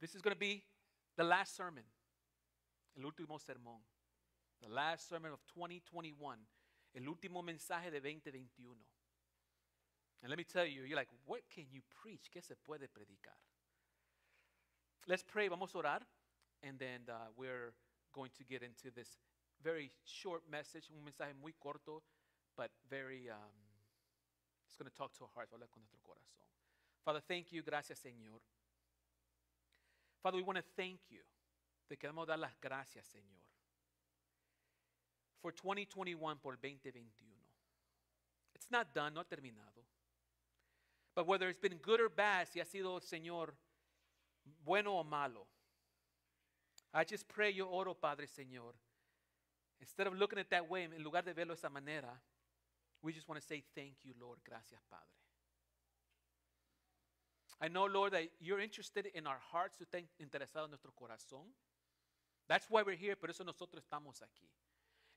This is going to be the last sermon, el último sermón, the last sermon of 2021, el último mensaje de 2021. And let me tell you, you're like, what can you preach? ¿Qué se puede predicar? Let's pray, vamos a orar, and then uh, we're going to get into this very short message, un mensaje muy corto, but very, um, it's going to talk to our hearts, hablar con nuestro corazón. Father, thank you, gracias, Señor. Father, we want to thank you. Te queremos dar las gracias, Señor. For 2021, por 2021. It's not done, no terminado. But whether it's been good or bad, si ha sido, Señor, bueno o malo. I just pray, your oro, Padre, Señor. Instead of looking at that way, en lugar de verlo de esa manera, we just want to say thank you, Lord. Gracias, Padre. I know, Lord, that you're interested in our hearts, tú estás interesado en nuestro corazón. That's why we're here, por eso nosotros estamos aquí.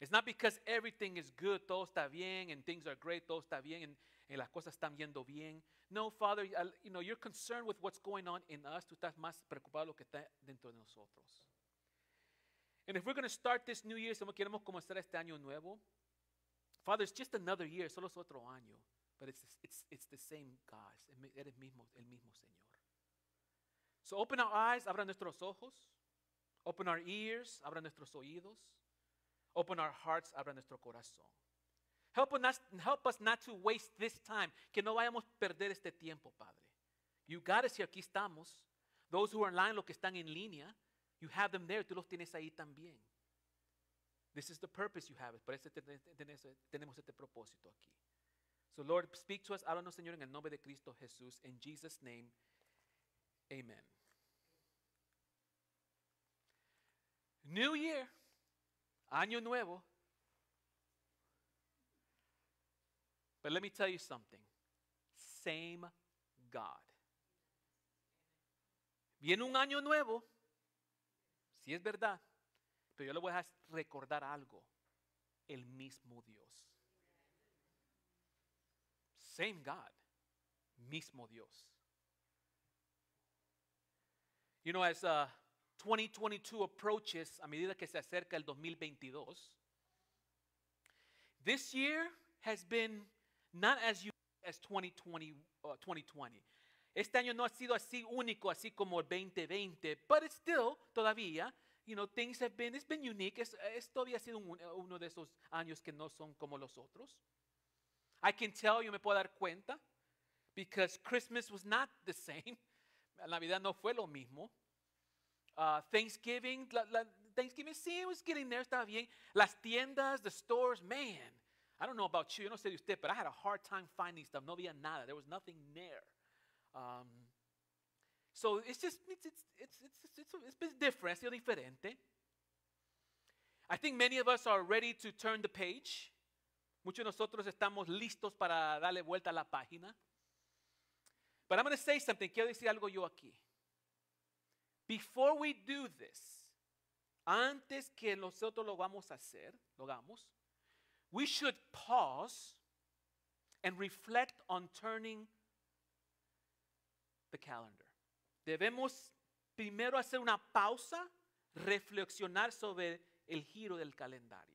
It's not because everything is good, todo está bien, and things are great, todo está bien, and, and las cosas están yendo bien. No, Father, you know, you're concerned with what's going on in us, tú estás más preocupado lo que está dentro de nosotros. And if we're going to start this new year, si queremos comenzar este año nuevo, Father, it's just another year, solo es otro año. but it's, it's, the same God, eres el mismo, Señor. So open our eyes, abra nuestros ojos. Open our ears, abra nuestros oídos. Open our hearts, abra nuestro corazón. Help us, help us not to waste this time, que no vayamos a perder este tiempo, Padre. You got us here, aquí estamos. Those who are online, los que están en línea, you have them there, tú los tienes ahí también. This is the purpose you have. Por tenemos este propósito aquí. So, Lord, speak to us. Háblanos, Señor, en el nombre de Cristo Jesús. In Jesus' name, amen. New Year, año nuevo. But let me tell you something. Same God. Viene un año nuevo, si es verdad, pero yo le voy a recordar algo. El mismo Dios. Same God, mismo Dios. You know, as uh, 2022 approaches, a medida que se acerca el 2022, this year has been not as unique as 2020. 2020. Uh, este año no ha sido así único, así como el 2020, but it's still, todavía, you know, things have been, it's been unique. Es, había sido uno de esos años que no son como los otros. I can tell you, me puedo dar cuenta, because Christmas was not the same. La Navidad no fue lo mismo. Uh, Thanksgiving, la, la, Thanksgiving, sí, it was getting there, estaba bien. Las tiendas, the stores, man. I don't know about you, yo no sé de usted, but I had a hard time finding stuff. No había nada, there was nothing there. Um, so it's just, it's, it's, it's, it's, it's, it's different, it's diferente. I think many of us are ready to turn the page Muchos de nosotros estamos listos para darle vuelta a la página. But I'm going say something. Quiero decir algo yo aquí. Before we do this, antes que nosotros lo vamos a hacer, lo hagamos, we should pause and reflect on turning the calendar. Debemos primero hacer una pausa, reflexionar sobre el giro del calendario.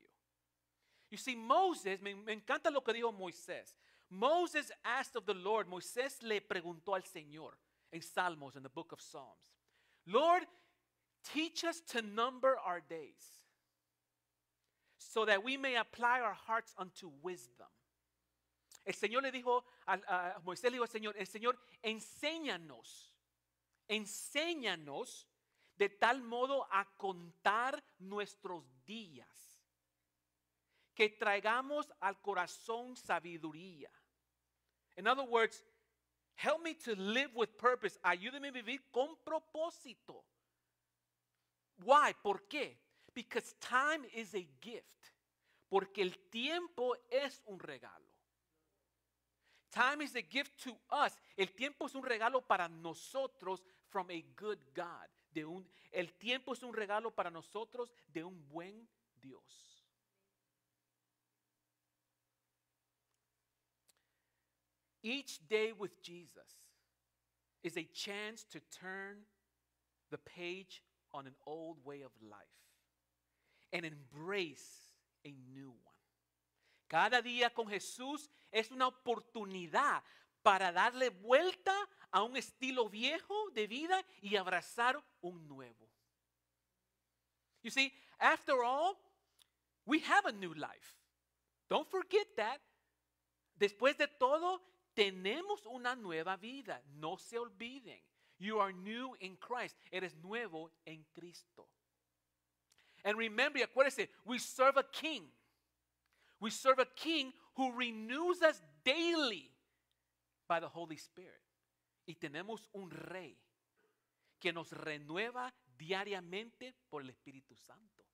You see, Moses, me, me encanta lo que dijo Moisés. Moses asked of the Lord, Moisés le preguntó al Señor in Salmos, in the book of Psalms, Lord, teach us to number our days so that we may apply our hearts unto wisdom. El Señor le dijo, a, a Moisés le dijo al Señor, el Señor, enséñanos, enséñanos de tal modo a contar nuestros días que traigamos al corazón sabiduría. In other words, help me to live with purpose. Ayúdeme a vivir con propósito. Why? ¿Por qué? Because time is a gift. Porque el tiempo es un regalo. Time is a gift to us. El tiempo es un regalo para nosotros from a good God. De un, el tiempo es un regalo para nosotros de un buen Dios. Each day with Jesus is a chance to turn the page on an old way of life and embrace a new one. Cada día con Jesús es una oportunidad para darle vuelta a un estilo viejo de vida y abrazar un nuevo. You see, after all, we have a new life. Don't forget that. Después de todo, tenemos una nueva vida. No se olviden. You are new in Christ. Eres nuevo en Cristo. And remember, acuérdense, we serve a king. We serve a king who renews us daily by the Holy Spirit. Y tenemos un rey que nos renueva diariamente por el Espíritu Santo.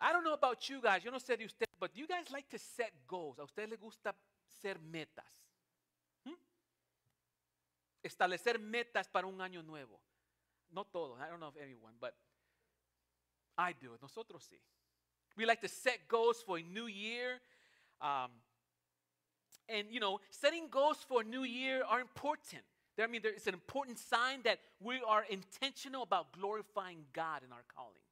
I don't know about you guys, yo no sé de usted, but do you guys like to set goals? ¿A usted le gusta ser metas? ¿Hmm? Establecer metas para un año nuevo. No todos, I don't know if everyone, but I do. Nosotros sí. We like to set goals for a new year. Um, and, you know, setting goals for a new year are important. I mean, it's an important sign that we are intentional about glorifying God in our calling.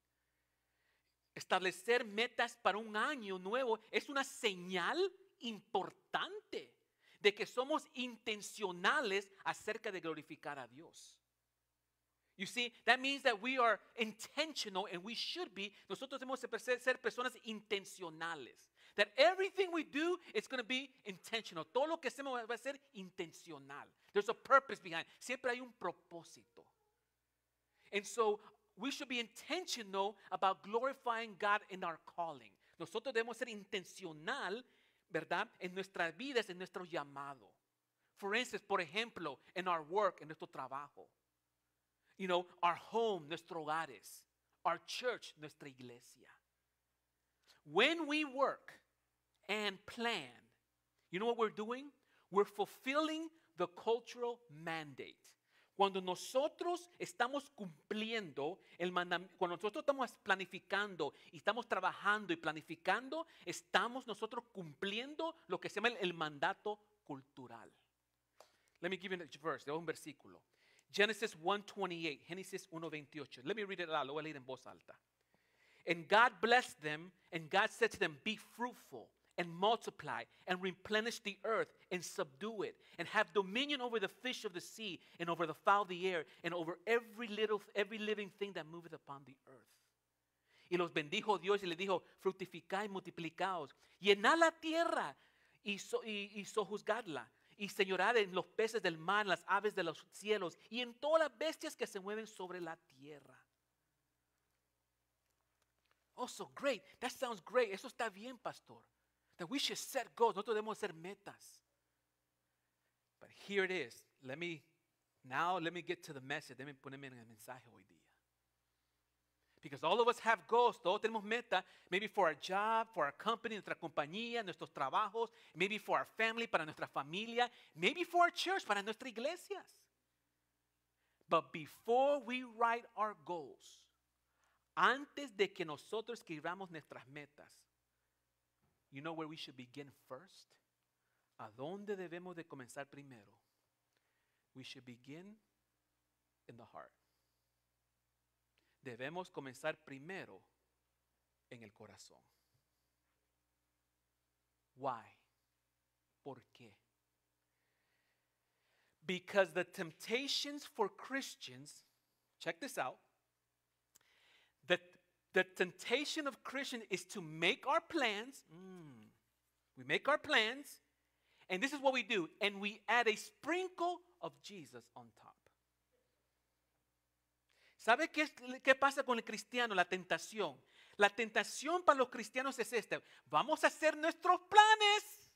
Establecer metas para un año nuevo es una señal importante de que somos intencionales acerca de glorificar a Dios. You see, that means that we are intentional and we should be. Nosotros tenemos ser personas intencionales. That everything we do is going to be intentional. Todo lo que hacemos va a ser intencional. There's a purpose behind. Siempre hay un propósito. And so we should be intentional about glorifying God in our calling. Nosotros debemos ser intencional, ¿verdad?, en nuestras vidas, en nuestro llamado. For instance, por ejemplo, in our work, en nuestro trabajo. You know, our home, nuestros hogares. Our church, nuestra iglesia. When we work and plan, you know what we're doing? We're fulfilling the cultural mandate. Cuando nosotros estamos cumpliendo el cuando nosotros estamos planificando y estamos trabajando y planificando, estamos nosotros cumpliendo lo que se llama el, mandato cultural. Let me give you a verse, un versículo. Genesis 1:28, Génesis 1:28. Let me read it lo voy a leer en voz alta. And God blessed them, and God said to them, Be fruitful and multiply and replenish the earth and subdue it and have dominion over the fish of the sea and over the fowl of the air and over every little every living thing that moveth upon the earth. Y los bendijo Dios y le dijo, fructificad y multiplicaos, llenad la tierra y, so, y, y sojuzgadla y señorad en los peces del mar, las aves de los cielos y en todas las bestias que se mueven sobre la tierra. Oh, so great. That sounds great. Eso está bien, pastor. That we should set goals, nosotros debemos ser metas. But here it is. Let me, now let me get to the message. Déjame ponerme en el mensaje hoy día. Because all of us have goals, todos tenemos metas, maybe for our job, for our company, nuestra compañía, nuestros trabajos, maybe for our family, para nuestra familia, maybe for our church, para nuestras iglesias. But before we write our goals, antes de que nosotros escribamos nuestras metas, you know where we should begin first? ¿A dónde debemos de comenzar primero? We should begin in the heart. Debemos comenzar primero en el corazón. Why? ¿Por qué? Because the temptations for Christians, check this out, the temptation of Christian is to make our plans. Mm, we make our plans, and this is what we do, and we add a sprinkle of Jesus on top. ¿Sabe qué, qué pasa con el cristiano? La tentación. La tentación para los cristianos es esta. Vamos a hacer nuestros planes.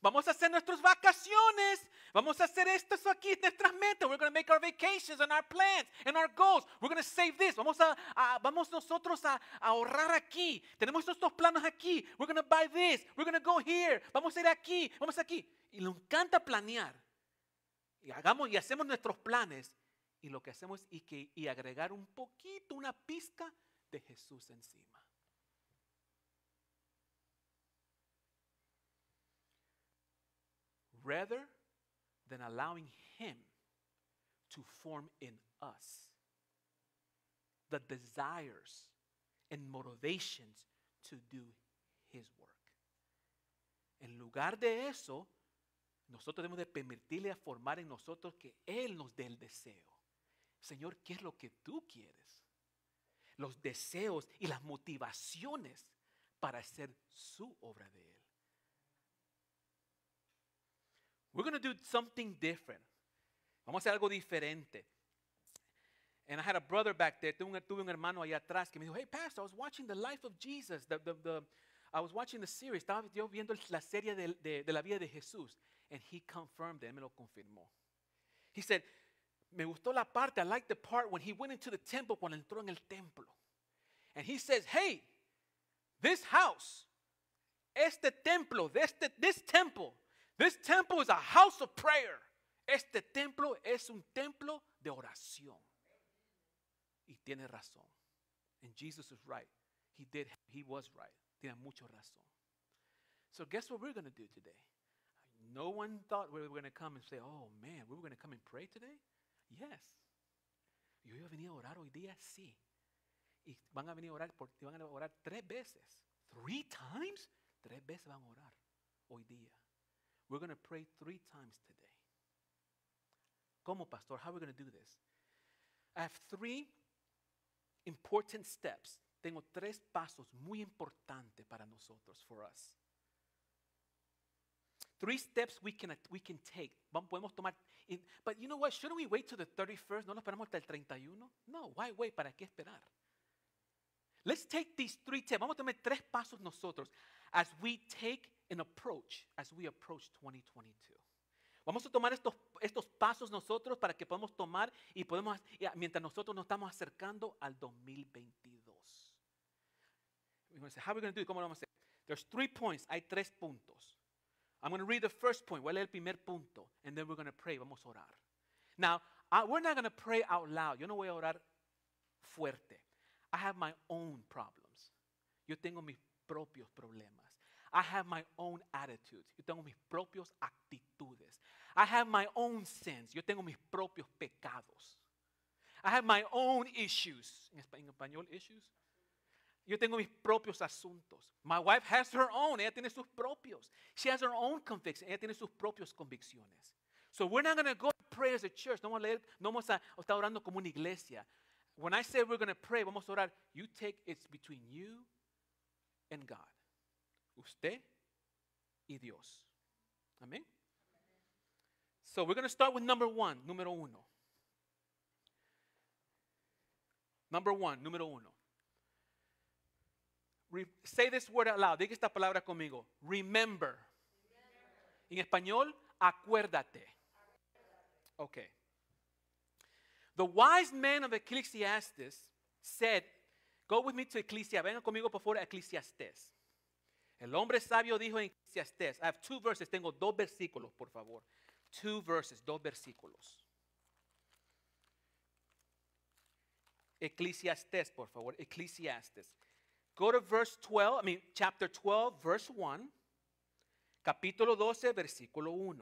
Vamos a hacer nuestras vacaciones. Vamos a hacer esto aquí, nuestras metas. We're going to make our vacations and our plans and our goals. We're going to save this. Vamos, a, vamos nosotros a, ahorrar aquí. Tenemos estos planos aquí. We're going to buy this. We're going to go here. Vamos a ir aquí. Vamos aquí. Y nos encanta planear. Y hagamos y hacemos nuestros planes. Y lo que hacemos es y, que, y agregar un poquito, una pizca de Jesús encima. rather than allowing Him to form in us the desires and motivations to do His work. En lugar de eso, nosotros debemos de permitirle a formar en nosotros que Él nos dé el deseo. Señor, ¿qué es lo que tú quieres? Los deseos y las motivaciones para hacer su obra de Él. We're going to do something different. Vamos a hacer algo diferente. And I had a brother back there, tuve un, tuve un hermano allá atrás que me dijo, hey pastor, I was watching the life of Jesus, the, the, the, I was watching the series, estaba yo viendo la serie de, de, de la vida de Jesús. And he confirmed it, él me lo confirmó. He said, me gustó la parte, I like the part when he went into the temple, cuando entró en el templo. And he says, hey, this house, este templo, este, this temple this temple is a house of prayer. Este templo es un templo de oración. Y tiene razón. And Jesus is right. He did he was right. Tiene mucho razón. So guess what we're going to do today? No one thought we were going to come and say, "Oh man, we were going to come and pray today?" Yes. Yo iba a venir a orar hoy día, sí. Y van a venir a orar por, y van a orar tres veces. Three times? Tres veces van a orar hoy día. We're going to pray three times today. Como, Pastor? How are we going to do this? I have three important steps. Tengo tres pasos muy importantes para nosotros, for us. Three steps we can, we can take. Podemos tomar. In, but you know what? Shouldn't we wait till the 31st? ¿No lo esperamos hasta el 31? No. Why wait? ¿Para qué esperar? Let's take these three tips. Vamos a tomar tres pasos nosotros as we take an approach, as we approach 2022. Vamos a tomar estos, estos pasos nosotros para que podamos tomar y podemos, mientras nosotros nos estamos acercando al 2022. Say, how are we going to do ¿Cómo lo vamos a hacer? There's three points. Hay tres puntos. I'm going to read the first point. Voy a leer el primer punto. And then we're going to pray. Vamos a orar. Now, I, we're not going to pray out loud. Yo no voy a orar fuerte. I have my own problems. Yo tengo mis propios problemas. I have my own attitudes. Yo tengo mis propios actitudes. I have my own sins. Yo tengo mis propios pecados. I have my own issues. En español, issues. Yo tengo mis propios asuntos. My wife has her own. Ella tiene sus propios. She has her own convictions. Ella tiene sus propios convicciones. So we're not going to go pray as a church. No vamos a leer, no vamos a estar orando como una iglesia. When I say we're going to pray, vamos a orar, you take it's between you and God. Usted y Dios. Amén. So we're going to start with number one, número uno. Number one, número uno. Re say this word out loud. Diga esta palabra conmigo. Remember. In En español, acuérdate. Ok. The wise man of Ecclesiastes said, Go with me to Ecclesiastes. Venga conmigo por favor Ecclesiastes. El hombre sabio dijo en Ecclesiastes, I have two verses, tengo dos versículos, por favor. Two verses, dos versículos. Ecclesiastes, por favor, Ecclesiastes. Go to verse 12, I mean, chapter 12, verse 1, capítulo 12, versículo 1.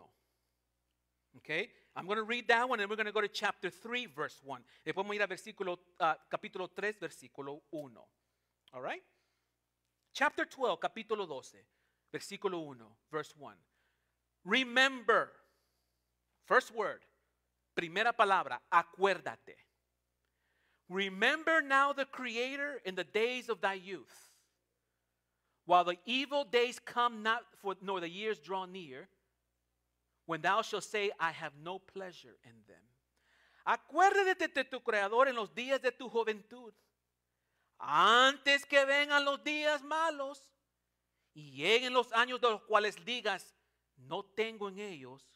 Okay? I'm going to read that one and we're going to go to chapter 3, verse 1. Después vamos a ir a versículo, uh, capítulo 3, versículo 1. All right? Chapter 12, capítulo 12, versículo 1, verse 1. Remember. First word. Primera palabra, acuérdate. Remember now the Creator in the days of thy youth, while the evil days come not, for, nor the years draw near. when thou shalt say, I have no pleasure in them. Acuérdate de tu Creador en los días de tu juventud, antes que vengan los días malos y lleguen los años de los cuales digas, no tengo en ellos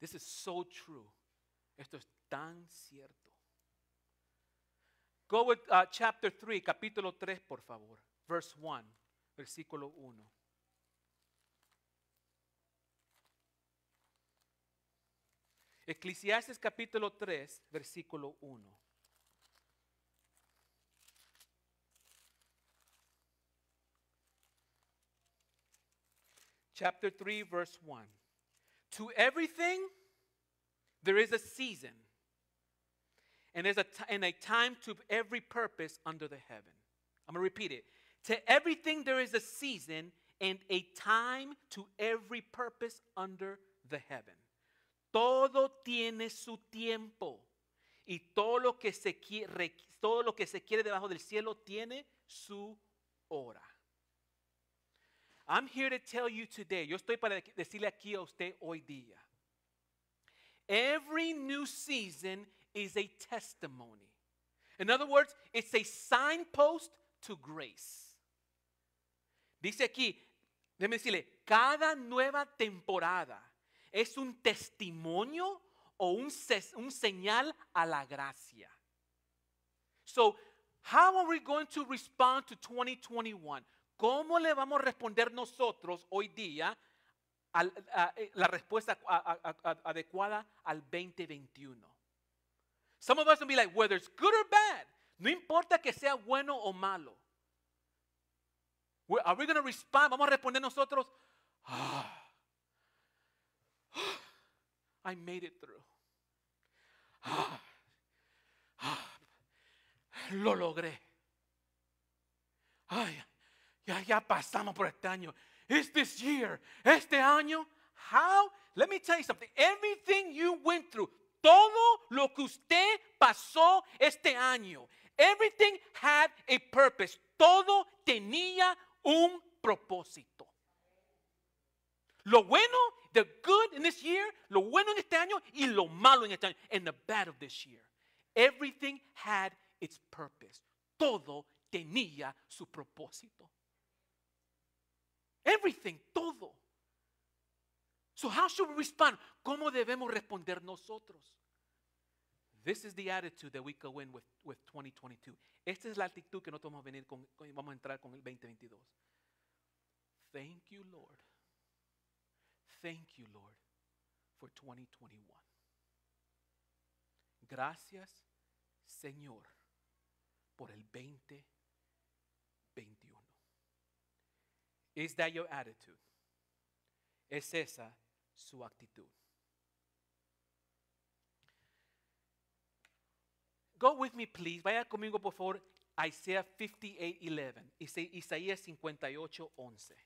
This is so true. Esto es tan cierto. Go with uh, chapter 3, capítulo 3, por favor. Verse 1, versículo 1. Eclesiastes capítulo 3, versículo 1. Chapter 3, verse 1. To everything, there is a season, and there's a t- and a time to every purpose under the heaven. I'm gonna repeat it. To everything, there is a season and a time to every purpose under the heaven. Todo tiene su tiempo y todo lo que se quiere, todo lo que se quiere debajo del cielo tiene su hora. I'm here to tell you today, yo estoy para decirle aquí a usted hoy día. Every new season is a testimony. In other words, it's a signpost to grace. Dice aquí, déjeme decirle, cada nueva temporada es un testimonio o un, un señal a la gracia. So, how are we going to respond to 2021? ¿Cómo le vamos a responder nosotros hoy día a, eh, la respuesta adecuada al 2021? Some of us will be like, whether it's good or bad, no importa que sea bueno o malo. Are we going to respond? Vamos a responder nosotros. Ah. Ah. I made it through. Ah, ah. lo logré. Ay, ya, ya pasamos por este año. It's this year. Este año. How? Let me tell you something. Everything you went through, todo lo que usted pasó este año, everything had a purpose. Todo tenía un propósito. Lo bueno, the good in this year, lo bueno en este año y lo malo en este año, and the bad of this year. Everything had its purpose. Todo tenía su propósito. Everything, todo. So how should we respond? ¿Cómo debemos responder nosotros? This is the attitude that we go in with, with 2022. Esta es la actitud que nosotros vamos a, venir con, vamos a entrar con el 2022. Thank you, Lord. Thank you, Lord, for 2021. Gracias, Señor, por el 2021. Is that your attitude? Es esa su actitud. Go with me, please. Vaya conmigo, por favor, Isaiah 58, 11. Isaías 58, 11.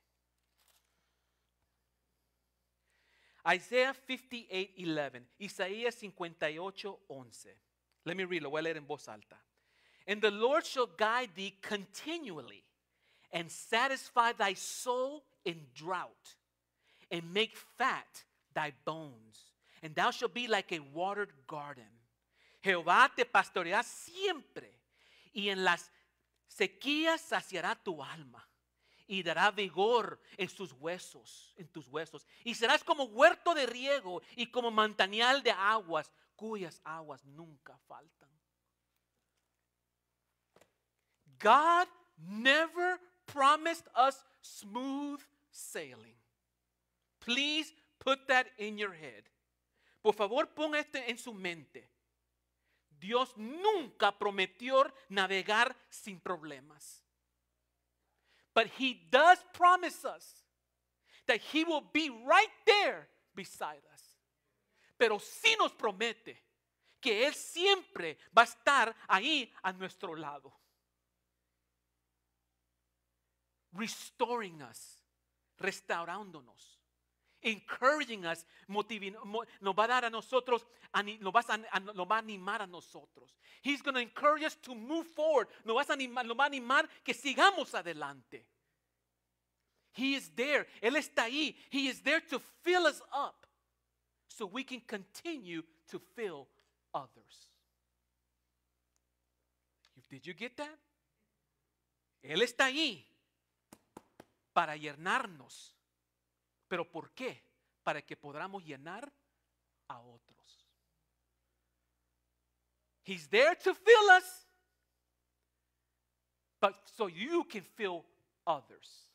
Isaiah 58, 11. Isaías 58, 11. Let me read it. Voy a leer en voz alta. And the Lord shall guide thee continually and satisfy thy soul in drought, and make fat thy bones, and thou shalt be like a watered garden. Jehová te pastoreará siempre, y en las sequías saciará tu alma, y dará vigor en sus huesos, en tus huesos, y serás como huerto de riego y como mantanal de aguas, cuyas aguas nunca faltan. God never promised us smooth sailing. Please put that in your head. Por favor, pon esto en su mente. Dios nunca prometió navegar sin problemas. But he does promise us that he will be right there beside us. Pero sí nos promete que él siempre va a estar ahí a nuestro lado. restoring us, restaurándonos, encouraging us, motiving, nos va a dar a nosotros, nos, vas a, nos va a animar a nosotros. He's going to encourage us to move forward. Nos, vas a animar, nos va a animar que sigamos adelante. He is there. Él está ahí. He is there to fill us up so we can continue to fill others. Did you get that? Él está ahí para llenarnos. ¿Pero por qué? Para que podamos llenar a otros. He's there to fill us, but so you can fill others.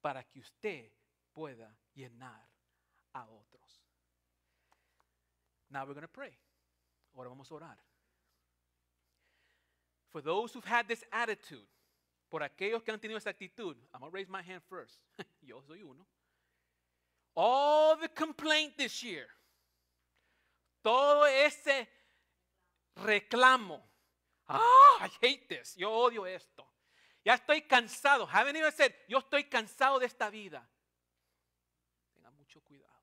Para que usted pueda llenar a otros. Now we're going to pray. Ahora vamos a orar. For those who've had this attitude, por aquellos que han tenido esa actitud, I'm going to raise my hand first. Yo soy uno. All the complaint this year. Todo ese reclamo. Ah, I hate this. Yo odio esto. Ya estoy cansado. Ha venido a yo estoy cansado de esta vida. Tenga mucho cuidado.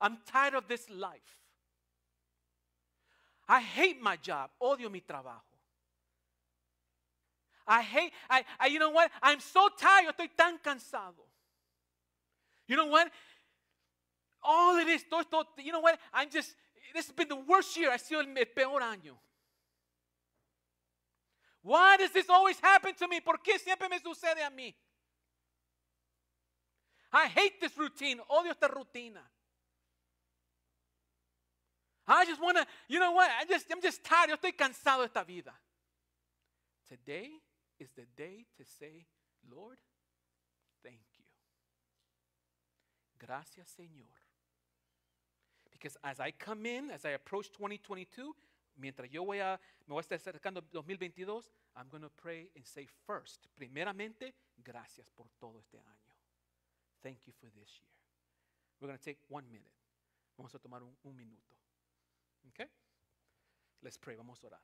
I'm tired of this life. I hate my job. Odio mi trabajo. I hate, I, I, you know what? I'm so tired, estoy tan cansado. You know what? All it is, todo, todo, you know what? I'm just, this has been the worst year, I sido el, el peor año. Why does this always happen to me? ¿Por qué siempre me sucede a mí? I hate this routine. Odio esta rutina. I just want to, you know what? I just, I'm just tired. Yo estoy cansado de esta vida. Today, is the day to say, Lord, thank you. Gracias, Señor. Because as I come in, as I approach 2022, mientras yo voy a, me voy a estar acercando 2022, I'm going to pray and say first, primeramente, gracias por todo este año. Thank you for this year. We're going to take one minute. Vamos a tomar un, un minuto. Okay? Let's pray. Vamos a orar.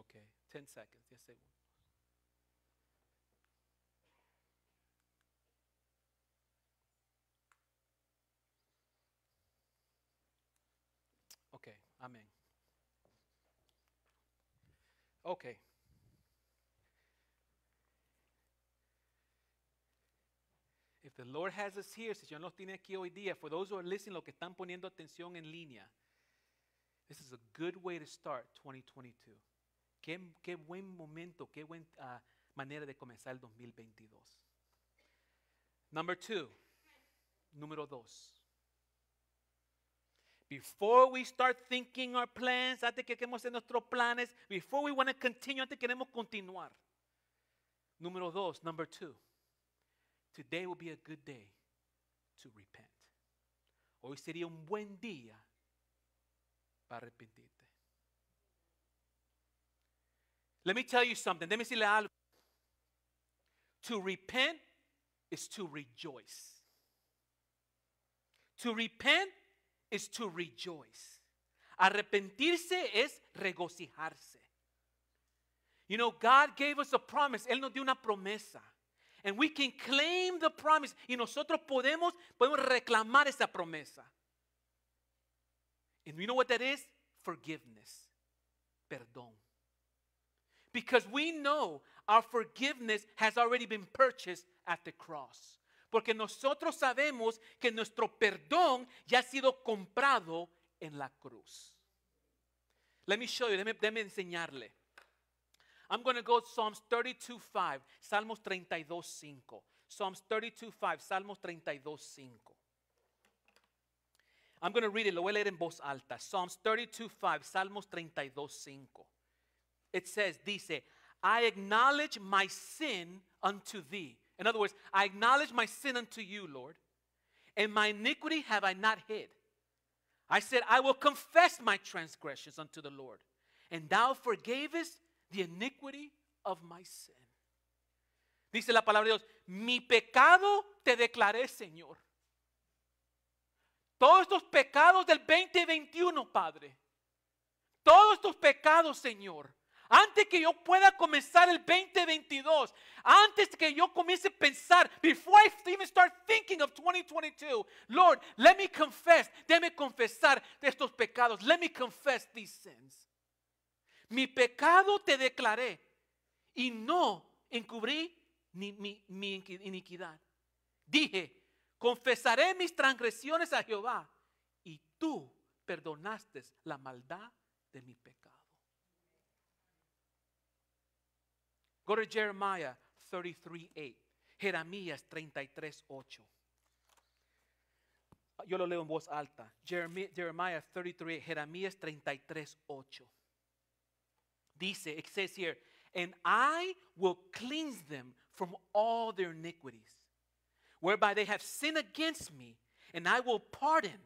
Okay, 10 seconds. Yes, they will. Okay, Amen. Okay. If the Lord has us here, si Señor nos tiene aquí hoy día, for those who are listening, lo que están poniendo atención en línea, this is a good way to start 2022. Qué, buen momento, qué buena ah, manera de comenzar el 2022. Number two, número dos. Before we start thinking our plans, antes que queremos hacer nuestros planes, before we want to continue, antes queremos continuar. Número dos, number two. Today will be a good day to repent. Hoy sería un buen día para arrepentir. Let me tell you something. Let me see algo. To repent is to rejoice. To repent is to rejoice. Arrepentirse es regocijarse. You know, God gave us a promise. Él nos dio una promesa. And we can claim the promise. Y nosotros podemos, podemos reclamar esa promesa. And you know what that is? Forgiveness. Perdón. Because we know our forgiveness has already been purchased at the cross. Porque nosotros sabemos que nuestro perdón ya ha sido comprado en la cruz. Let me show you, deme déme enseñarle. I'm going to go Psalms 32.5, Salmos 32.5. Psalms 32.5, Salmos 32.5. I'm going to read it, lo voy a leer en voz alta. Psalms 32.5, Salmos 32.5 it says, dice, I acknowledge my sin unto thee. In other words, I acknowledge my sin unto you, Lord, and my iniquity have I not hid. I said, I will confess my transgressions unto the Lord, and thou forgavest the iniquity of my sin. Dice la palabra de Dios, mi pecado te declaré, Señor. Todos estos pecados del 2021, Padre. Todos estos pecados, Señor. antes que yo pueda comenzar el 2022, antes que yo comience a pensar, before I even start thinking of 2022, Lord, let me confess, déme confesar de estos pecados, let me confess these sins. Mi pecado te declaré y no encubrí mi, mi iniquidad. Dije, confesaré mis transgresiones a Jehová y tú perdonaste la maldad de mi pecado. Go to Jeremiah 33 8. Jeremías 33 8. Yo lo leo en voz alta. Jeremiah 33, Jeremías 33 8. Dice, it says here, and I will cleanse them from all their iniquities, whereby they have sinned against me, and I will pardon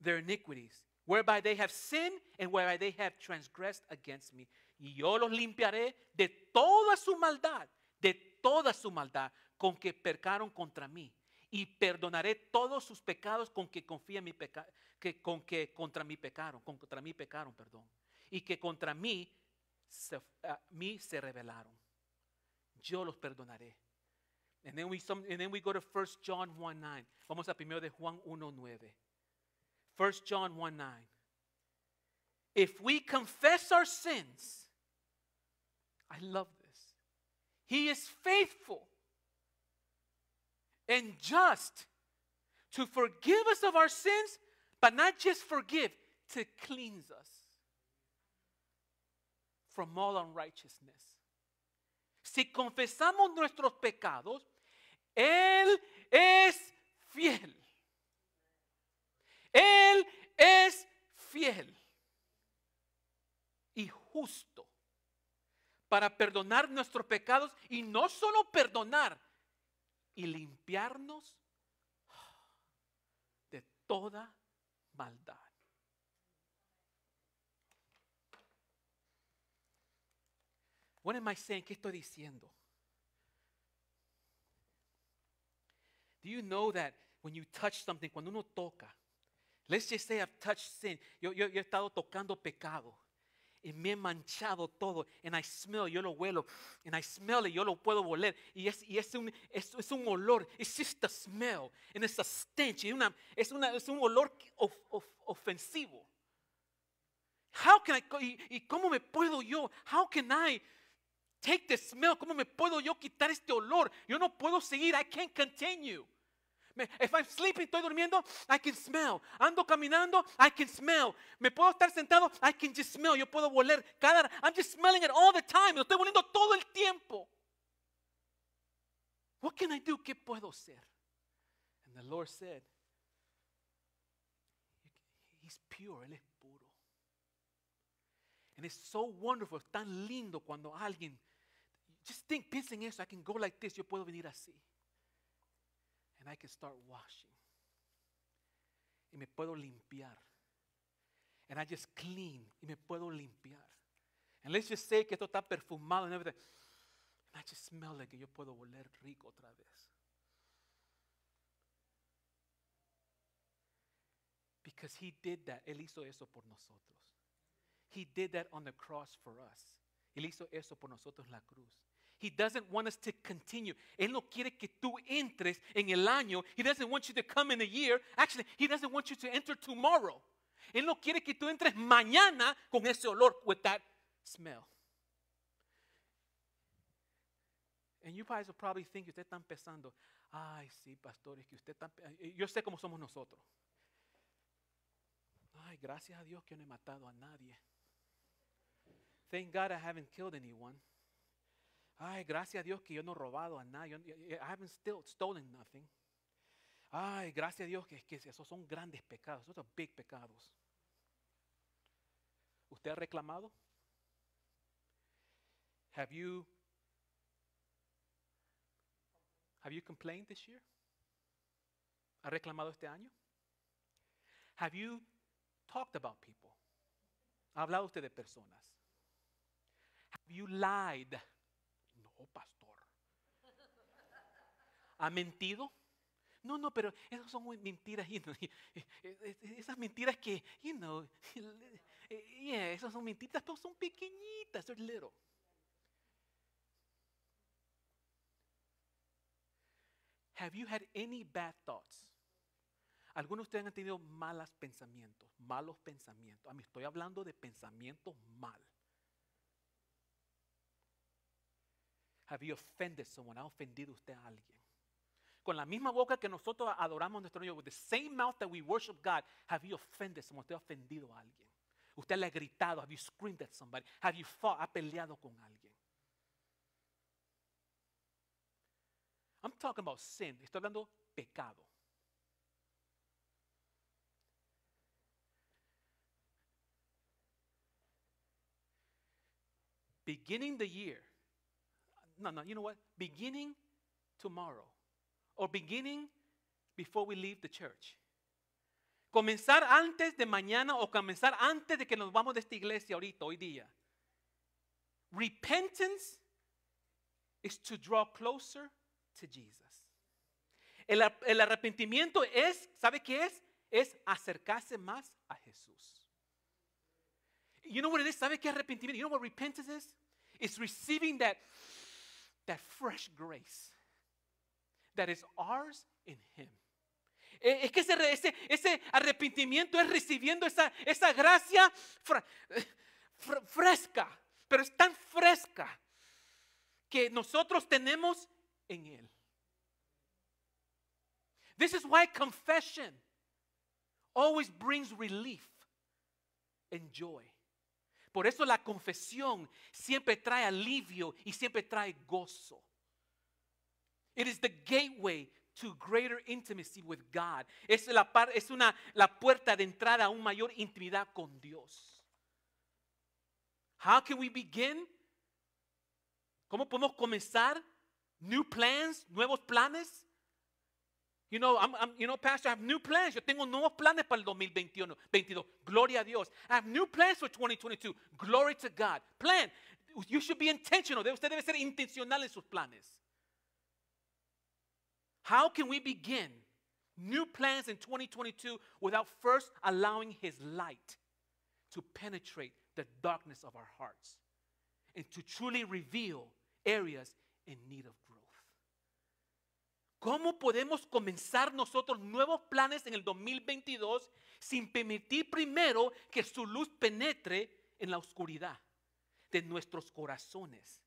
their iniquities, whereby they have sinned and whereby they have transgressed against me. y yo los limpiaré de toda su maldad, de toda su maldad con que pecaron contra mí. Y perdonaré todos sus pecados con que confía mi pecado. que con que contra mí pecaron, contra mí pecaron, perdón, y que contra mí se, a mí se rebelaron. Yo los perdonaré. And then we, and then we go to 1 John 1:9. Vamos a primero de Juan 1:9. 1 John 1:9. If we confess our sins, I love this. He is faithful and just to forgive us of our sins, but not just forgive, to cleanse us from all unrighteousness. Si confesamos nuestros pecados, Él es fiel. Él es fiel y justo para perdonar nuestros pecados y no solo perdonar y limpiarnos ah, de toda maldad. What am I saying? ¿Qué estoy diciendo? Do you know that when you touch something, cuando uno toca, let's just say I've touched sin, yo, yo, yo he estado tocando pecado y me he manchado todo. And I smell, yo lo huelo. And I smell it, yo lo puedo oler. Y es, y es, un, es, un olor. It's just a smell. And it's a stench. Y una, es, es un olor of, of, ofensivo. How can I, y, y, cómo me puedo yo? How can I take the smell? ¿Cómo me puedo yo quitar este olor? Yo no puedo seguir. I can't continue. If I'm sleeping, estoy durmiendo, I can smell. Ando caminando, I can smell. Me puedo estar sentado, I can just smell. Yo puedo oler cada. I'm just smelling it all the time. Lo estoy oliendo todo el tiempo. What can I do? ¿Qué puedo hacer? And the Lord said, He's pure, Él es puro. And it's so wonderful, es tan lindo cuando alguien. Just think, piensa en eso. I can go like this. Yo puedo venir así and I can start washing. Y me puedo limpiar. And I just clean. Y me puedo limpiar. And let's just say que esto está perfumado and everything. And I just smell like que yo puedo oler rico otra vez. Because he did that. Él hizo eso por nosotros. He did that on the cross for us. Él hizo eso por nosotros en la cruz. He doesn't want us to continue. Él no quiere que tú entres en el año. He doesn't want you to come in a year. Actually, he doesn't want you to enter tomorrow. Él no quiere que tú entres mañana con ese olor, with that smell. And you guys will probably think, usted están pensando, ay, sí, pastores, que usted está, eh, yo sé cómo somos nosotros. Ay, gracias a Dios que no he matado a nadie. Thank God I haven't killed anyone. Ay, gracias a Dios que yo no he robado a nadie. I haven't still stolen nothing. Ay, gracias a Dios que, que esos son grandes pecados. Esos son big pecados. ¿Usted ha reclamado? Have you Have you complained this year? ¿Ha reclamado este año? Have you talked about people? ¿Ha hablado usted de personas? Have you lied? Oh, pastor. ¿Ha mentido? No, no, pero esas son mentiras. Eh, eh, esas mentiras que, you know, eh, yeah, esas son mentiras, pero son pequeñitas, they're little. Have you had any bad thoughts? Algunos de ustedes han tenido malos pensamientos, malos pensamientos. A ah, mí estoy hablando de pensamientos mal. Have you offended someone? ¿Ha ofendido usted a alguien? Con la misma boca que nosotros adoramos a nuestro Dios, with the same mouth that we worship God, have you offended someone? ¿Usted ha ofendido a alguien? ¿Usted le ha gritado? Have you screamed at somebody? Have you fought? ¿Ha peleado con alguien? I'm talking about sin. Estoy hablando pecado. Beginning the year, no, no, you know what? Beginning tomorrow. Or beginning before we leave the church. Comenzar antes de mañana o comenzar antes de que nos vamos de esta iglesia ahorita, hoy día. Repentance is to draw closer to Jesus. El, arrepentimiento es, ¿sabe qué es? Es acercarse más a Jesús. You know what it is? ¿Sabe qué arrepentimiento? You know what repentance is? It's receiving that that fresh grace that is ours in Him. Es que ese, ese, ese arrepentimiento es recibiendo esa, esa gracia fra, fresca, pero es tan fresca que nosotros tenemos en Él. This is why confession always brings relief and joy. Por eso la confesión siempre trae alivio y siempre trae gozo. It is the gateway to greater intimacy with God. Es, la, es una, la puerta de entrada a una mayor intimidad con Dios. How can we begin? ¿Cómo podemos comenzar? New plans, nuevos planes. You know, I'm, I'm, you know, Pastor, I have new plans. Yo tengo nuevos planes para el 2021, 22. Gloria a Dios. I have new plans for 2022. Glory to God. Plan. You should be intentional. Usted debe ser intencional en sus planes. How can we begin new plans in 2022 without first allowing His light to penetrate the darkness of our hearts and to truly reveal areas in need of ¿Cómo podemos comenzar nosotros nuevos planes en el 2022 sin permitir primero que su luz penetre en la oscuridad de nuestros corazones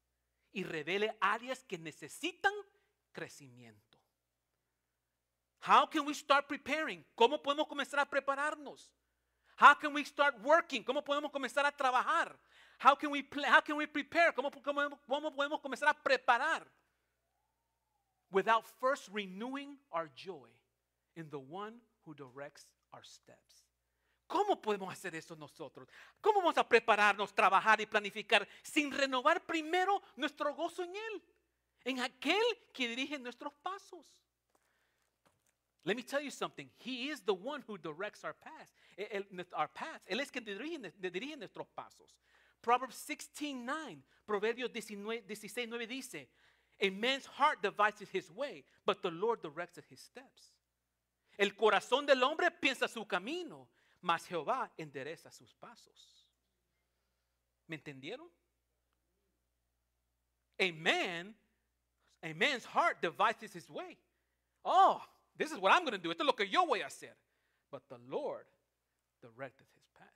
y revele áreas que necesitan crecimiento? How can we start preparing? ¿Cómo podemos comenzar a prepararnos? How can we start working? ¿Cómo podemos comenzar a trabajar? How can we, prepare? ¿Cómo, cómo, cómo podemos comenzar a preparar? without first renewing our joy in the one who directs our steps. ¿Cómo podemos hacer eso nosotros? ¿Cómo vamos a prepararnos, trabajar y planificar sin renovar primero nuestro gozo en Él? En aquel que dirige nuestros pasos. Let me tell you something. He is the one who directs our paths. our paths. Él es quien dirige, dirige nuestros pasos. Proverbs 16, 9. Proverbios 19, 16, 9 dice, a man's heart devises his way, but the Lord directs his steps. El corazón del hombre piensa su camino, mas Jehová endereza sus pasos. ¿Me entendieron? A man, a man's heart devises his way. Oh, this is what I'm going to do. Esto es lo que yo voy a hacer. But the Lord directed his path,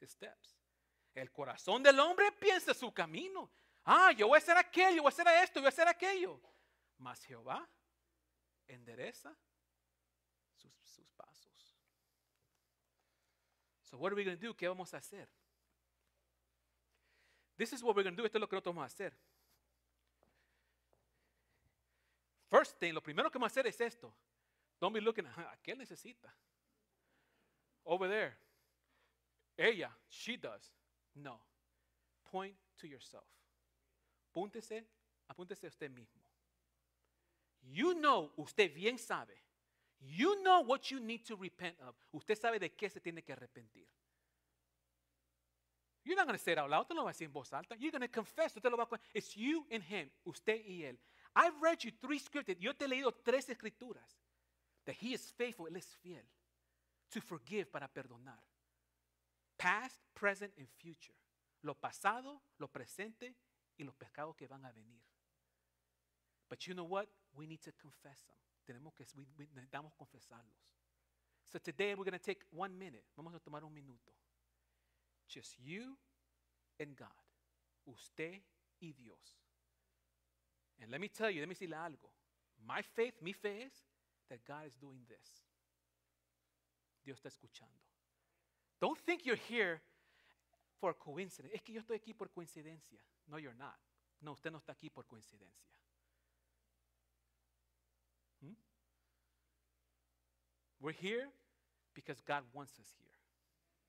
his steps. El corazón del hombre piensa su camino, Ah, yo voy a hacer aquello, voy a hacer esto, voy a hacer aquello. Mas Jehová endereza sus, sus pasos. So what are we going to do? ¿Qué vamos a hacer? This is what we're going to do. Esto es lo que nosotros vamos a hacer. First thing, lo primero que vamos a hacer es esto. Don't be looking, ¿a ah, qué necesita? Over there. Ella, she does. No. Point to yourself apúntese, apúntese usted mismo. You know, usted bien sabe. You know what you need to repent of. Usted sabe de qué se tiene que arrepentir. You're not going to say it out loud. Usted lo va a decir en voz alta. You're going to confess. Usted lo va a It's you and him. Usted y él. I've read you three scriptures. Yo te he leído tres escrituras. That he is faithful. Él es fiel. To forgive para perdonar. Past, present and future. Lo pasado, lo presente y los pecados que van a venir. But you know what? We need to confess them. Tenemos que we, necesitamos confesarlos. So today we're going to take one minute. Vamos a tomar un minuto. Just you and God. Usted y Dios. And let me tell you, let me decirle algo. My faith, mi fe es that God is doing this. Dios está escuchando. Don't think you're here for coincidence. Es que yo estoy aquí por coincidencia. No, you're not. No, usted no está aquí por coincidencia. Hmm? We're here because God wants us here.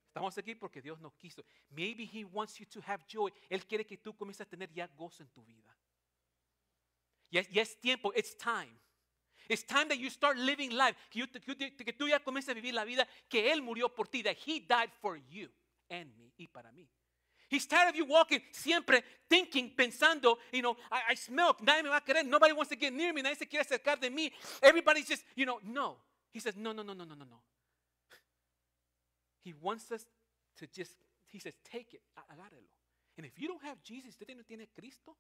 Estamos aquí porque Dios nos quiso. Maybe He wants you to have joy. Él quiere que tú comiences a tener ya gozo en tu vida. Ya, es tiempo, it's time. It's time that you start living life. Que, tú ya comiences a vivir la vida que Él murió por ti, that He died for you. And me, y para mí. He's tired of you walking siempre thinking, pensando, you know, I, I smell, nadie me va a querer, nobody wants to get near me, nadie se quiere acercar de mí. Everybody's just, you know, no. He says, no, no, no, no, no, no, no. He wants us to just, he says, take it, agárrelo. And if you don't have Jesus, usted no tiene Cristo,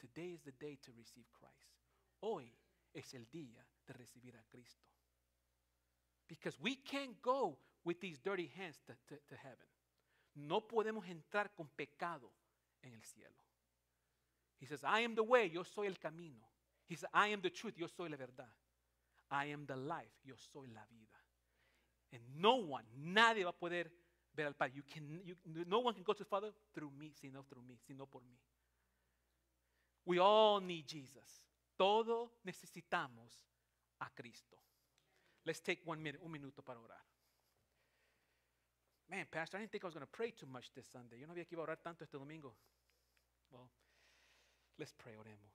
today is the day to receive Christ. Hoy es el día de recibir a Cristo. Because we can't go with these dirty hands to, to, to heaven. No podemos entrar con pecado en el cielo. He says, I am the way, yo soy el camino. He says, I am the truth, yo soy la verdad. I am the life, yo soy la vida. And no one, nadie va a poder ver al Padre. You can, no one can go to the Father through me, sino through me, sino por mí. We all need Jesus. Todo necesitamos a Cristo. Let's take one minute, un minuto para orar. Man, Pastor, I didn't think I was going to pray too much this Sunday. Yo no había que iba a orar tanto este domingo. Well, let's pray, oremos.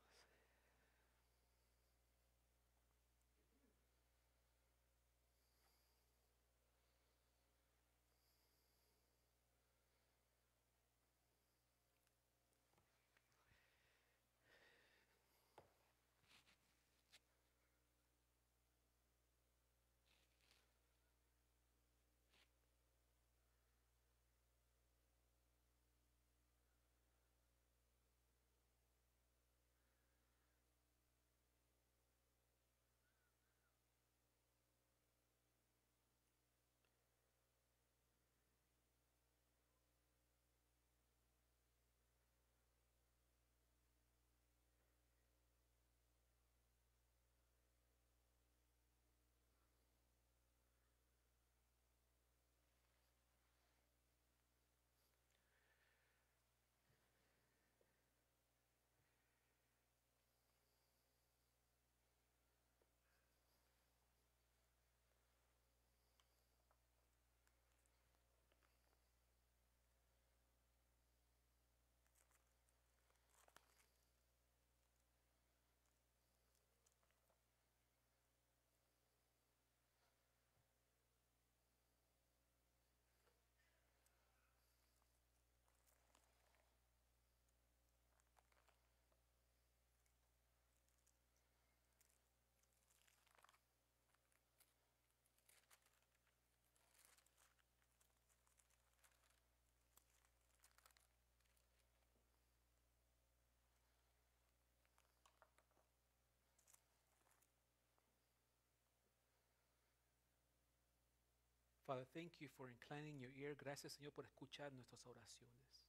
Father, thank you for inclining your ear. Gracias, Señor, por escuchar nuestras oraciones.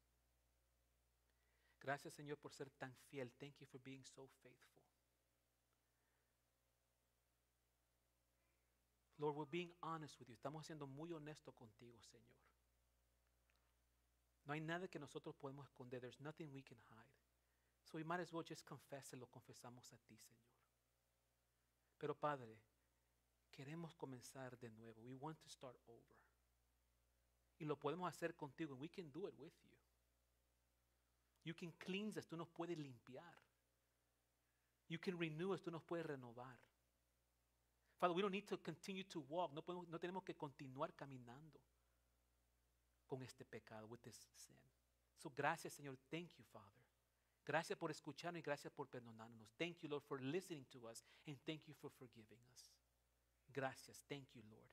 Gracias, Señor, por ser tan fiel. Thank you for being so faithful. Lord, we're being honest with you. Estamos siendo muy honestos contigo, Señor. No hay nada que nosotros podemos esconder. There's nothing we can hide. So we might as well just confess it. Lo confesamos a ti, Señor. Pero Padre, queremos comenzar de nuevo. We want to start over. Y lo podemos hacer contigo. we can do it with you. You can cleanse us. Tú nos puedes limpiar. You can renew us. Tú nos puedes renovar. Father, we don't need to continue to walk. No, no tenemos que continuar caminando con este pecado, with this sin. So gracias, Señor. Thank you, Father. Gracias por escucharnos y gracias por perdonarnos. Thank you, Lord, for listening to us and thank you for forgiving us. Gracias. Thank you, Lord.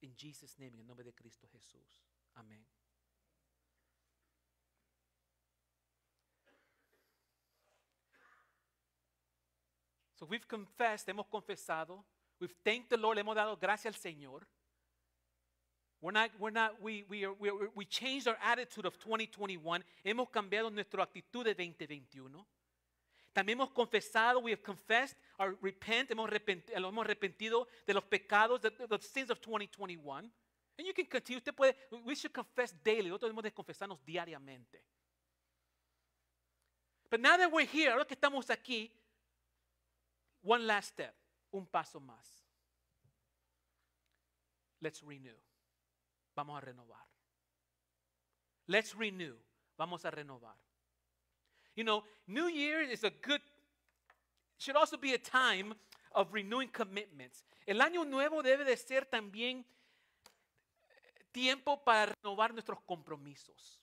In Jesus' name, en el nombre de Cristo Jesús. Amén. So we've confessed, hemos confesado. We've thanked the Lord, hemos dado gracias al Señor. We're not, we're not, we, we, are, we, we changed our attitude of 2021. Hemos cambiado nuestra actitud de 2021. También hemos confesado, we have confessed or repent, hemos, repentido, hemos arrepentido de los pecados, de los sins of 2021. And you can continue, usted puede, we should confess daily, nosotros debemos de confesarnos diariamente. But now that we're here, ahora que estamos aquí, one last step, un paso más. Let's renew. Vamos a renovar. Let's renew. Vamos a renovar. You know, New Year is a good, should also be a time of renewing commitments. El año nuevo debe de ser también tiempo para renovar nuestros compromisos.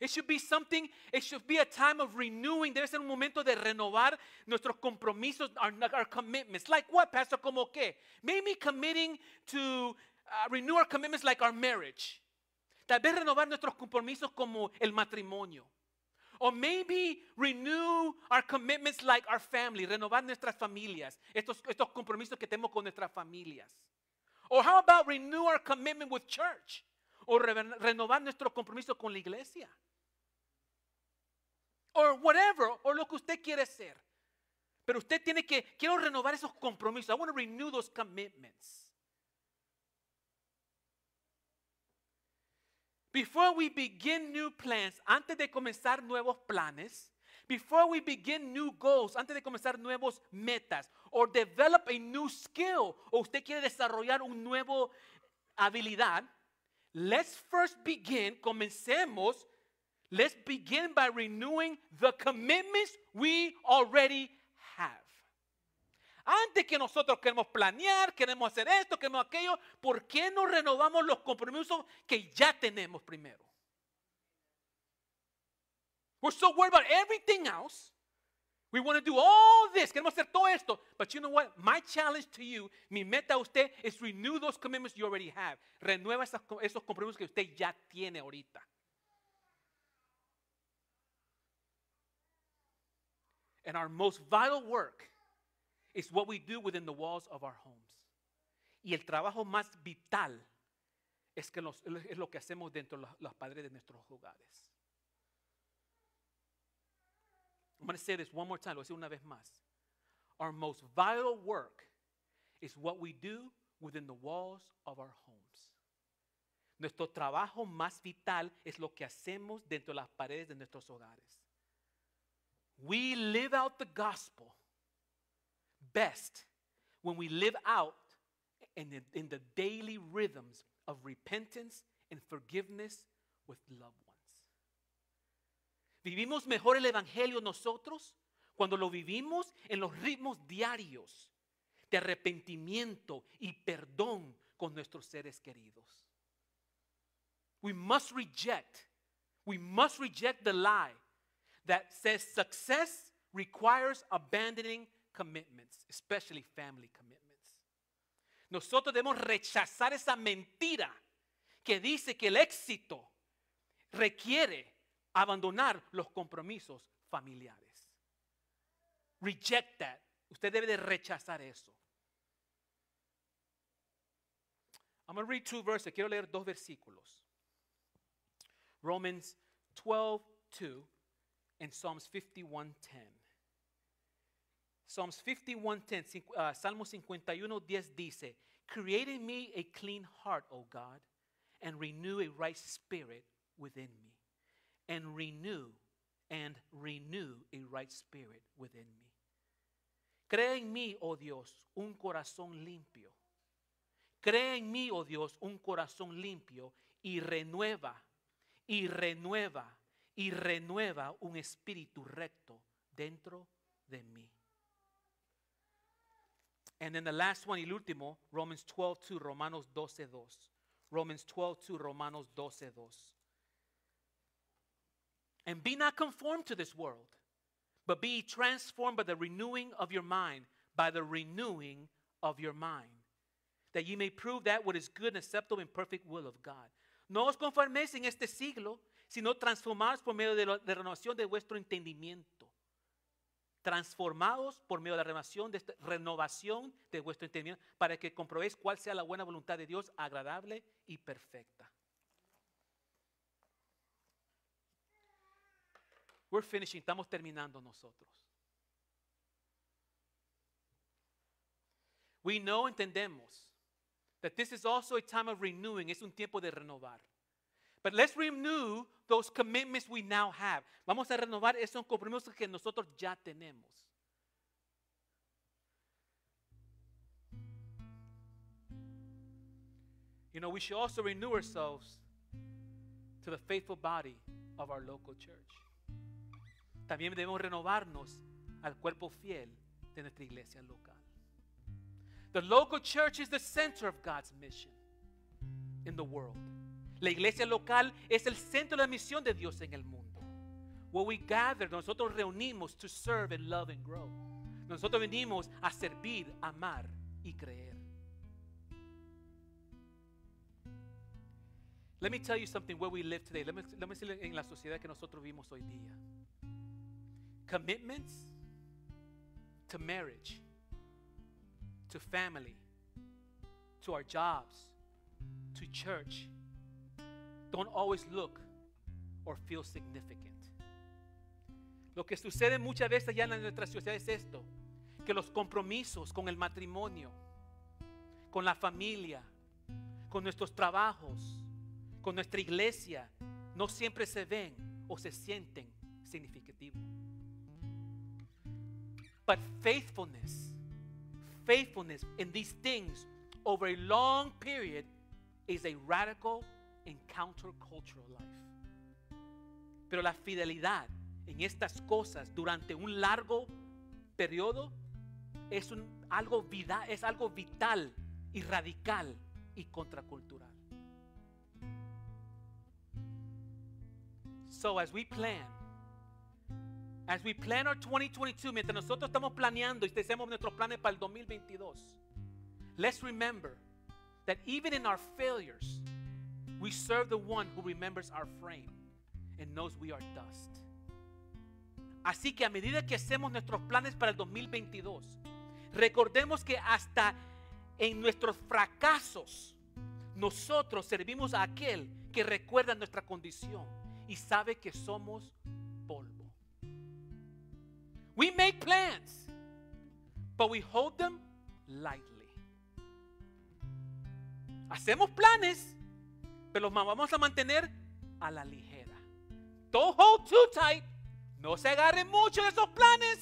It should be something, it should be a time of renewing. Debe ser un momento de renovar nuestros compromisos, our, our commitments. Like what, Pastor? Como que? Maybe committing to uh, renew our commitments like our marriage. Tal vez renovar nuestros compromisos como el matrimonio. O maybe renew our commitments like our family, renovar nuestras familias, estos, estos compromisos que tenemos con nuestras familias. Or how about renew our commitment with church? O renovar nuestro compromiso con la iglesia. Or whatever, o lo que usted quiere ser. Pero usted tiene que, quiero renovar esos compromisos. I want to renew those commitments. Before we begin new plans, antes de comenzar nuevos planes, before we begin new goals, antes de comenzar nuevos metas, or develop a new skill, o usted quiere desarrollar un nuevo habilidad, let's first begin, comencemos, let's begin by renewing the commitments we already Antes que nosotros queremos planear, queremos hacer esto, queremos aquello, ¿por qué no renovamos los compromisos que ya tenemos primero? We're so worried about everything else. We want to do all this. Queremos hacer todo esto. But you know what? My challenge to you, mi meta a usted, es renew those commitments you already have. Renueva esos, esos compromisos que usted ya tiene ahorita. And our most vital work Is what we do within the walls of our homes. Y el trabajo más vital es, que los, es lo que hacemos dentro de los padres de nuestros hogares. I'm going to say this one more time, lo voy a decir una vez más. Our most vital work is what we do within the walls of our homes. Nuestro trabajo más vital es lo que hacemos dentro de las paredes de nuestros hogares. We live out the gospel best when we live out in the, in the daily rhythms of repentance and forgiveness with loved ones. Vivimos mejor el Evangelio nosotros cuando lo vivimos en los ritmos diarios de arrepentimiento y perdón con nuestros seres queridos. We must reject, we must reject the lie that says success requires abandoning commitments, especially family commitments. Nosotros debemos rechazar esa mentira que dice que el éxito requiere abandonar los compromisos familiares. Reject that. Usted debe de rechazar eso. I'm going read two verses. Quiero leer dos versículos. Romans 12, 2 and Psalms 51, 10. Psalms 51:10, uh, ah, Salmo 51:10 dice, "Create in me a clean heart, O oh God, and renew a right spirit within me." And renew and renew a right spirit within me. Crea en mí, oh Dios, un corazón limpio. Crea en mí, oh Dios, un corazón limpio y renueva, y renueva, y renueva un espíritu recto dentro de mí. And then the last one, el último, Romans 12, 2, Romanos 12, 2. Romans 12, 2, Romanos 12, 2. And be not conformed to this world, but be transformed by the renewing of your mind, by the renewing of your mind, that ye may prove that what is good and acceptable and perfect will of God. No os conforméis en este siglo, sino transformados por medio de la renovación de vuestro entendimiento transformados por medio de la renovación de, esta, renovación de vuestro entendimiento, para que comprobéis cuál sea la buena voluntad de Dios, agradable y perfecta. We're finishing, estamos terminando nosotros. We know, entendemos, that this is also a time of renewing, es un tiempo de renovar. But let's renew those commitments we now have. Vamos a renovar esos compromisos que nosotros ya tenemos. You know, we should also renew ourselves to the faithful body of our local church. También debemos renovarnos al cuerpo fiel de nuestra iglesia local. The local church is the center of God's mission in the world. La iglesia local es el centro de la misión de Dios en el mundo. Where we gather, nosotros reunimos to serve and love and grow. Nosotros venimos a servir, amar y creer. Let me tell you something where we live today. Let me, let me decirle en la sociedad que nosotros vivimos hoy día. Commitments to marriage, to family, to our jobs, to church, Don't always look or feel significant. Lo que sucede muchas veces allá en nuestra sociedad es esto, que los compromisos con el matrimonio, con la familia, con nuestros trabajos, con nuestra iglesia, no siempre se ven o se sienten significativos. But faithfulness, faithfulness in these things over a long period is a radical en cultural life. Pero la fidelidad en estas cosas durante un largo periodo es, un, algo, vida, es algo vital y radical y contracultural. So as we plan, as we plan our 2022, mientras nosotros estamos planeando y hacemos nuestros planes para el 2022, let's remember that even in our failures, We serve the one who remembers our frame and knows we are dust. Así que a medida que hacemos nuestros planes para el 2022, recordemos que hasta en nuestros fracasos, nosotros servimos a aquel que recuerda nuestra condición y sabe que somos polvo. We make plans, but we hold them lightly. Hacemos planes, pero los vamos a mantener a la ligera. Don't hold too tight. No se agarren mucho de esos planes.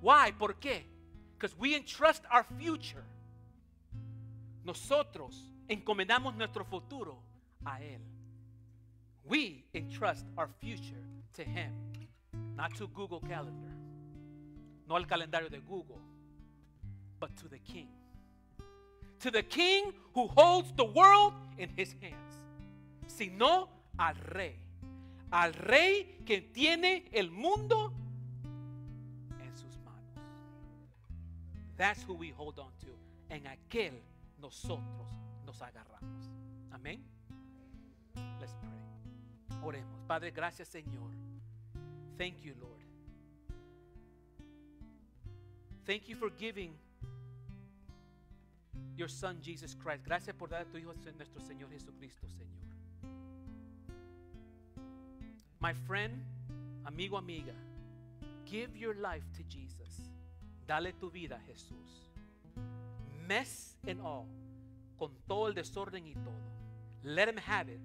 Why? ¿Por qué? Because we entrust our future. Nosotros encomendamos nuestro futuro a Él. We entrust our future to Him, not to Google Calendar, no al calendario de Google, but to the King to the king who holds the world in his hands, sino al rey, al rey que tiene el mundo en sus manos. That's who we hold on to. En aquel nosotros nos agarramos. Amén. Let's pray. Oremos. Padre, gracias Señor. Thank you, Lord. Thank you for giving your Son Jesus Christ. Gracias por dar a tu Hijo nuestro Señor Jesucristo, Señor. My friend, amigo, amiga, give your life to Jesus. Dale tu vida a Jesús. Mess and all, con todo el desorden y todo. Let him have it.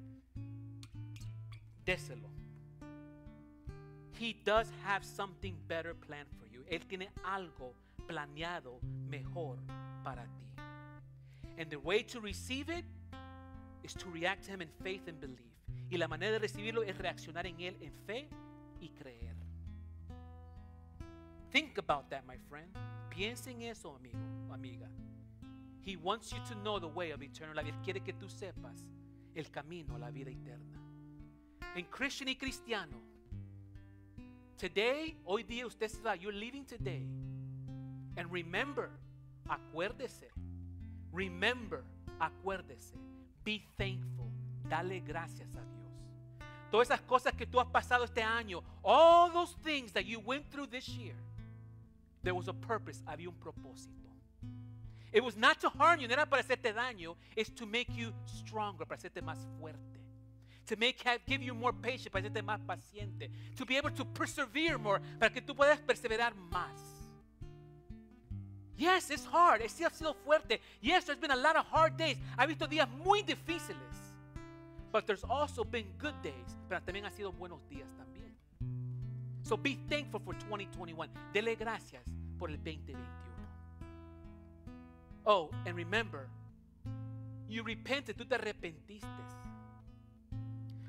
Déselo. He does have something better planned for you. Él tiene algo planeado mejor para ti. And the way to receive it is to react to Him in faith and belief. Y la manera de recibirlo es reaccionar en Él en fe y creer. Think about that, my friend. Piensa en eso, amigo, amiga. He wants you to know the way of eternal life. Él quiere que tú sepas el camino a la vida eterna. En Christian y cristiano, today, hoy día usted se va, you're living today. And remember, acuérdese Remember, acuérdese. Be thankful. Dale gracias a Dios. Todas esas cosas que tú has pasado este año, all those things that you went through this year, there was a purpose, había un propósito. It was not to harm you, no era para hacerte daño, it's to make you stronger, para hacerte más fuerte. To make, give you more patience, para hacerte más paciente. To be able to persevere more, para que tú puedas perseverar más. Yes, it's hard. It still ha sido fuerte. Yes, there's been a lot of hard days. Ha visto días muy difíciles. But there's also been good days. Pero también ha sido buenos días también. So be thankful for 2021. Dele gracias por el 2021. Oh, and remember, you repented. Tú te arrepentiste.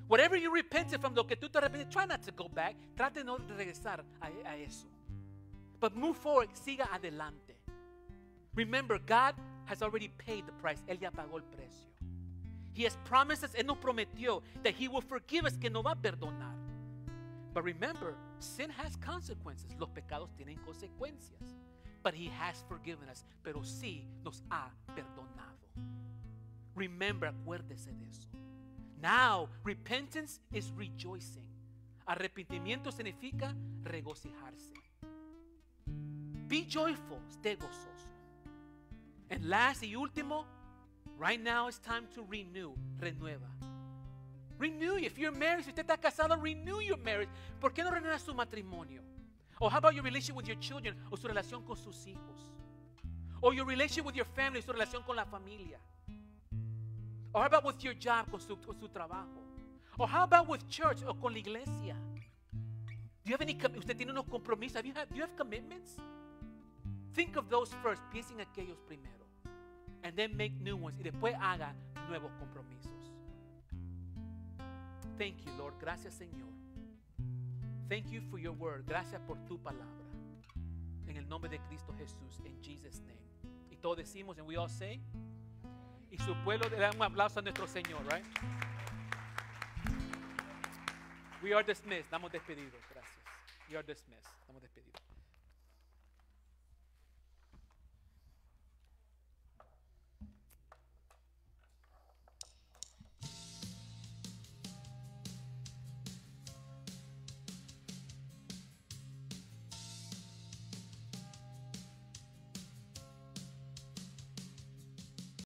Whatever you repented from, lo que tú te arrepentiste, try not to go back. Trate no regresar a, a eso. But move forward. Siga adelante. Remember, God has already paid the price. Él ya pagó el precio. He has promised us, Él nos prometió that He will forgive us, que nos va a perdonar. But remember, sin has consequences. Los pecados tienen consecuencias. But He has forgiven us, pero sí nos ha perdonado. Remember, acuérdese de eso. Now, repentance is rejoicing. Arrepentimiento significa regocijarse. Be joyful, esté gozoso. And last y último, right now it's time to renew, renueva. Renew, if you're married, si usted está casado, renew your marriage. ¿Por qué no renueva su matrimonio? Or how about your relationship with your children o su relación con sus hijos? Or your relationship with your family, su relación con la familia. Or how about with your job, con su, con su trabajo. Or how about with church o con la iglesia. Do you have any, usted tiene unos compromisos. do you have, do you have commitments? Think of those first. Piensen aquellos primero. And then make new ones. Y después haga nuevos compromisos. Thank you, Lord. Gracias, Señor. Thank you for your word. Gracias por tu palabra. En el nombre de Cristo Jesús. En Jesus' name. Y todos decimos, and we all say. Y su pueblo le da un aplauso a nuestro Señor, right? We are dismissed. Estamos despedidos. Gracias. We are dismissed. Estamos despedidos.